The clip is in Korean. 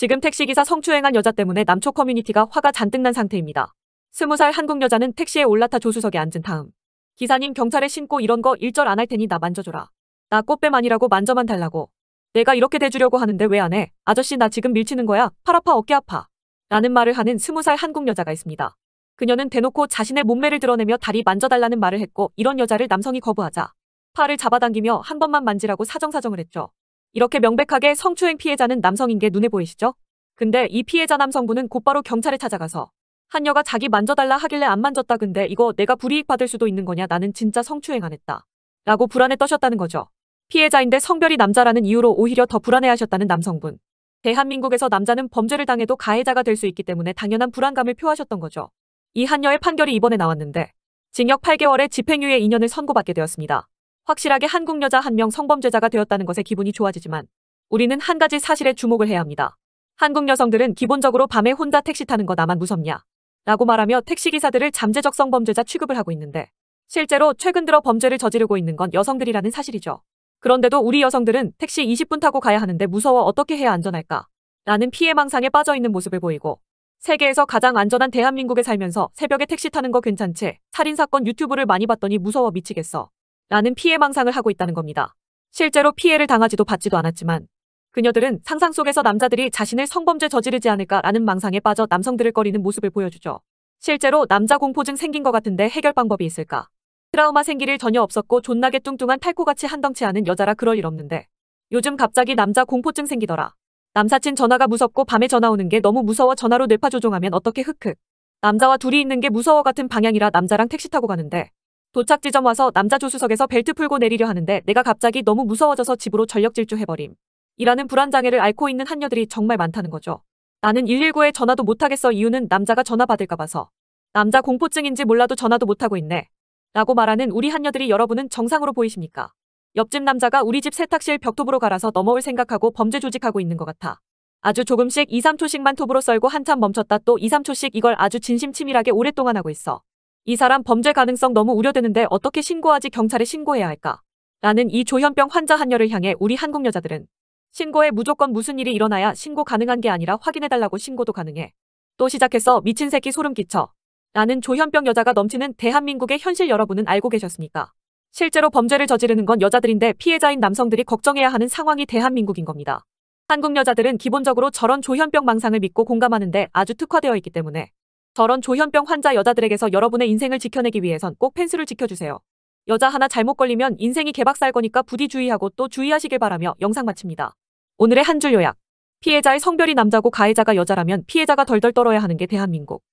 지금 택시기사 성추행한 여자 때문에 남초 커뮤니티가 화가 잔뜩 난 상태입니다. 스무 살 한국 여자는 택시에 올라타 조수석에 앉은 다음 기사님 경찰에 신고 이런 거 일절 안 할 테니 나 만져줘라. 나 꽃뱀아니라고 만져만 달라고. 내가 이렇게 대주려고 하는데 왜 안 해? 아저씨 나 지금 밀치는 거야. 팔 아파 어깨 아파. 라는 말을 하는 스무 살 한국 여자가 있습니다. 그녀는 대놓고 자신의 몸매를 드러내며 다리 만져달라는 말을 했고 이런 여자를 남성이 거부하자 팔을 잡아당기며 한 번만 만지라고 사정사정을 했죠. 이렇게 명백하게 성추행 피해자는 남성인 게 눈에 보이시죠? 근데 이 피해자 남성분은 곧바로 경찰에 찾아가서 한녀가 자기 만져달라 하길래 안 만졌다 근데 이거 내가 불이익 받을 수도 있는 거냐 나는 진짜 성추행 안 했다. 라고 불안에 떠셨다는 거죠. 피해자인데 성별이 남자라는 이유로 오히려 더 불안해하셨다는 남성분. 대한민국에서 남자는 범죄를 당해도 가해자가 될 수 있기 때문에 당연한 불안감을 표하셨던 거죠. 이한녀의 판결이 이번에 나왔는데 징역 8개월에 집행유예 2년을 선고받게 되었습니다. 확실하게 한국 여자 한 명 성범죄자가 되었다는 것에 기분이 좋아지지만 우리는 한 가지 사실에 주목을 해야 합니다. 한국 여성들은 기본적으로 밤에 혼자 택시 타는 거 나만 무섭냐 라고 말하며 택시기사들을 잠재적 성범죄자 취급을 하고 있는데 실제로 최근 들어 범죄를 저지르고 있는 건 여성들이라는 사실이죠. 그런데도 우리 여성들은 택시 20분 타고 가야 하는데 무서워 어떻게 해야 안전할까? 라는 피해망상에 빠져있는 모습을 보이고 세계에서 가장 안전한 대한민국에 살면서 새벽에 택시 타는 거 괜찮지? 살인사건 유튜브를 많이 봤더니 무서워 미치겠어. 라는 피해망상을 하고 있다는 겁니다. 실제로 피해를 당하지도 받지도 않았지만 그녀들은 상상 속에서 남자들이 자신을 성범죄 저지르지 않을까라는 망상에 빠져 남성들을 꺼리는 모습을 보여주죠. 실제로 남자 공포증 생긴 것 같은데 해결 방법이 있을까? 트라우마 생기를 전혀 없었고 존나게 뚱뚱한 탈코같이 한 덩치 않은 여자라 그럴 일 없는데 요즘 갑자기 남자 공포증 생기더라. 남사친 전화가 무섭고 밤에 전화 오는 게 너무 무서워 전화로 뇌파 조종하면 어떻게 흑흑. 남자와 둘이 있는 게 무서워 같은 방향이라 남자랑 택시 타고 가는데 도착 지점 와서 남자 조수석에서 벨트 풀고 내리려 하는데 내가 갑자기 너무 무서워져서 집으로 전력 질주해버림. 이라는 불안장애를 앓고 있는 한녀들이 정말 많다는 거죠. 나는 119에 전화도 못하겠어 이유는 남자가 전화 받을까 봐서. 남자 공포증인지 몰라도 전화도 못하고 있네. 라고 말하는 우리 한녀들이 여러분은 정상으로 보이십니까? 옆집 남자가 우리 집 세탁실 벽톱으로 갈아서 넘어올 생각하고 범죄 조직하고 있는 것 같아. 아주 조금씩 2, 3초씩만 톱으로 썰고 한참 멈췄다 또 2, 3초씩 이걸 아주 진심 치밀하게 오랫동안 하고 있어. 이 사람 범죄 가능성 너무 우려되는데 어떻게 신고하지 경찰에 신고해야 할까? 라는 이 조현병 환자 한여를 향해 우리 한국 여자들은 신고에 무조건 무슨 일이 일어나야 신고 가능한 게 아니라 확인해달라고 신고도 가능해. 또 시작해서 미친 새끼 소름 끼쳐. 라는 조현병 여자가 넘치는 대한민국의 현실 여러분은 알고 계셨습니까? 실제로 범죄를 저지르는 건 여자들인데 피해자인 남성들이 걱정해야 하는 상황이 대한민국인 겁니다. 한국 여자들은 기본적으로 저런 조현병 망상을 믿고 공감하는데 아주 특화되어 있기 때문에 저런 조현병 환자 여자들에게서 여러분의 인생을 지켜내기 위해선 꼭 펜스를 지켜주세요. 여자 하나 잘못 걸리면 인생이 개박살 거니까 부디 주의하고 또 주의하시길 바라며 영상 마칩니다. 오늘의 한 줄 요약. 피해자의 성별이 남자고 가해자가 여자라면 피해자가 덜덜 떨어야 하는 게 대한민국.